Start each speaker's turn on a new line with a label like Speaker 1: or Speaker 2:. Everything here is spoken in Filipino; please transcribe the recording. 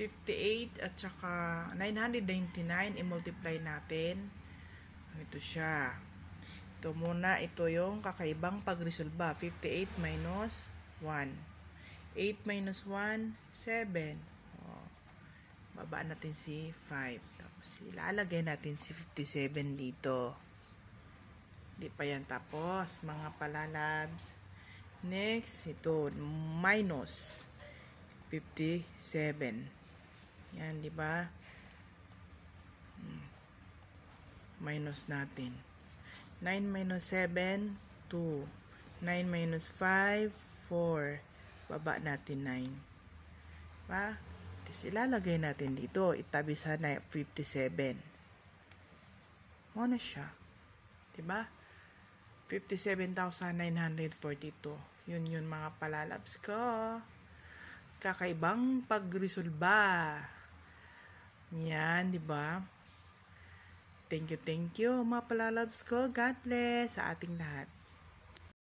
Speaker 1: 58 at saka 999 i-multiply natin. Ito siya. Ito muna, ito yung kakaibang pagresolba. 58 minus 1. 8 minus 1, 7. Oh. Baba natin si 5. Tapos ilalagay natin si 57 dito. Di pa yan tapos, mga palalabs. Next, ito, minus 57. Yan, di ba? Hmm. Minus natin. 9 minus 7, 2. 9 minus 5, 4. Baba natin 9. Pa? Tapos ilalagay natin dito. Itabi sa 57. Mo na siya. ba? 57,942. Yun yun mga palalabs ko. Kakaibang pagresolba. Yan, di ba? Thank you, thank you mga palalabs ko. God bless sa ating lahat.